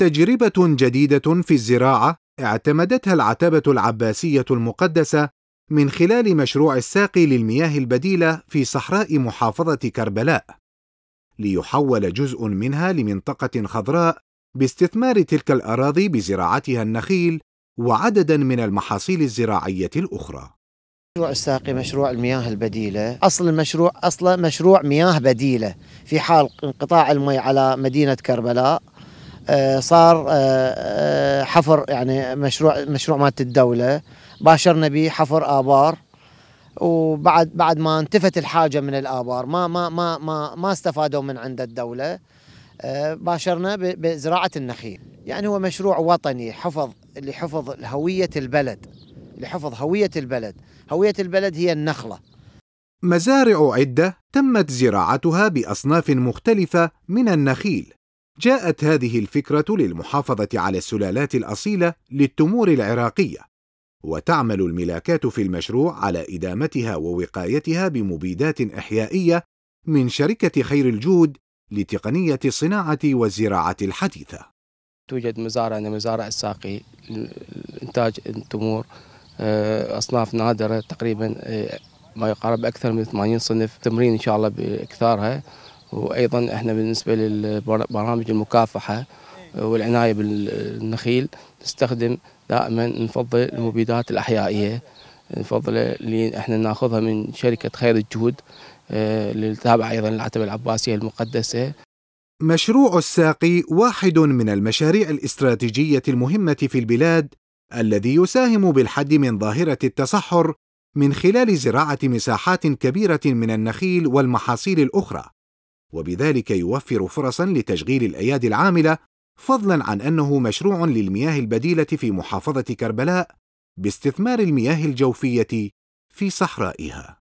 تجربة جديدة في الزراعة اعتمدتها العتبة العباسية المقدسة من خلال مشروع الساقي للمياه البديلة في صحراء محافظة كربلاء، ليحول جزء منها لمنطقة خضراء باستثمار تلك الأراضي بزراعتها النخيل وعددا من المحاصيل الزراعية الأخرى. مشروع الساقي مشروع المياه البديلة أصل المشروع أصلا مشروع مياه بديلة في حال انقطاع المي على مدينة كربلاء آه، صار آه، آه، حفر يعني مشروع مشروع مالت الدوله باشرنا به حفر ابار وبعد بعد ما انتفت الحاجه من الابار ما ما ما ما, ما استفادوا من عند الدوله باشرنا بزراعه النخيل يعني هو مشروع وطني حفظ لحفظ هويه البلد لحفظ هويه البلد هويه البلد هي النخله مزارع عده تمت زراعتها باصناف مختلفه من النخيل جاءت هذه الفكرة للمحافظة على السلالات الأصيلة للتمور العراقية، وتعمل الملاكات في المشروع على إدامتها ووقايتها بمبيدات إحيائية من شركة خير الجود لتقنية الصناعة والزراعة الحديثة. توجد مزارع مزارع الساقي لإنتاج التمور آه، أصناف نادرة تقريبا آه، ما يقارب أكثر من 80 صنف تمرين إن شاء الله بإكثارها وايضا احنا بالنسبه للبرامج المكافحه والعنايه بالنخيل نستخدم دائما نفضل المبيدات الاحيائيه نفضل اللي احنا ناخذها من شركه خير الجهود اللي آه، تابعه ايضا للعتبه العباسيه المقدسه مشروع الساقي واحد من المشاريع الاستراتيجيه المهمه في البلاد الذي يساهم بالحد من ظاهره التصحر من خلال زراعه مساحات كبيره من النخيل والمحاصيل الاخرى وبذلك يوفر فرصا لتشغيل الايادي العامله فضلا عن انه مشروع للمياه البديله في محافظه كربلاء باستثمار المياه الجوفيه في صحرائها